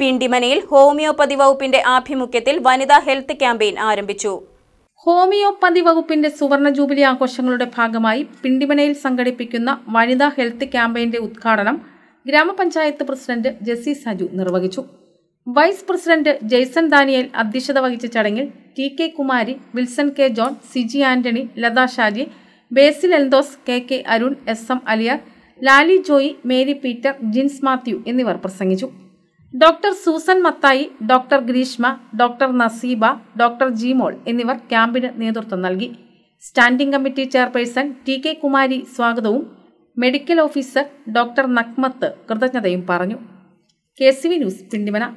പിണ്ടിമനയിൽ homeopathy വകുപ്പിന്റെ ആഭിമുഖ്യത്തിൽ വനിതാ ഹെൽത്ത് ക്യാമ്പയിൻ ആരംഭിച്ചു ഹോമിയോപ്പതി വകുപ്പിന്റെ സുവർണ ജൂബിലി ആഘോഷങ്ങളുടെ ഭാഗമായി പിണ്ടിമനയിൽ സംഘടിപ്പിക്കുന്ന വനിതാ ഹെൽത്ത് ക്യാമ്പയിന്റെ ഉദ്ഘാടനം ഗ്രാമപഞ്ചായത്ത് പ്രസിഡന്റ് ജെസി സജു നിർവഹിച്ചു വൈസ് പ്രസിഡന്റ് ജെയ്സൺ ദാനിയേൽ അധ്യക്ഷത വഹിച്ച ചടങ്ങിൽ T K Kumari Wilson K John Siji Antony Latha Shaji Basil Eldhose K K Arun S M Aliyar Lali Joy Mary Peter Jins Mathew എന്നിവർ പ്രസംഗിച്ചു doctor Susan Mathai doctor Greeshma doctor Naseeba doctor Jeemol എന്നിവർ ക്യാമ്പിന് നേതൃത്വം നൽകി standing committee chairperson T K Kumari സ്വാഗതവും മെഡിക്കൽ ഓഫീസർ ഡോക്ടർ നക്മത്ത് കൃതജ്ഞതയും പറഞ്ഞു കെ സി വി ന്യൂസ് പിന്തിമന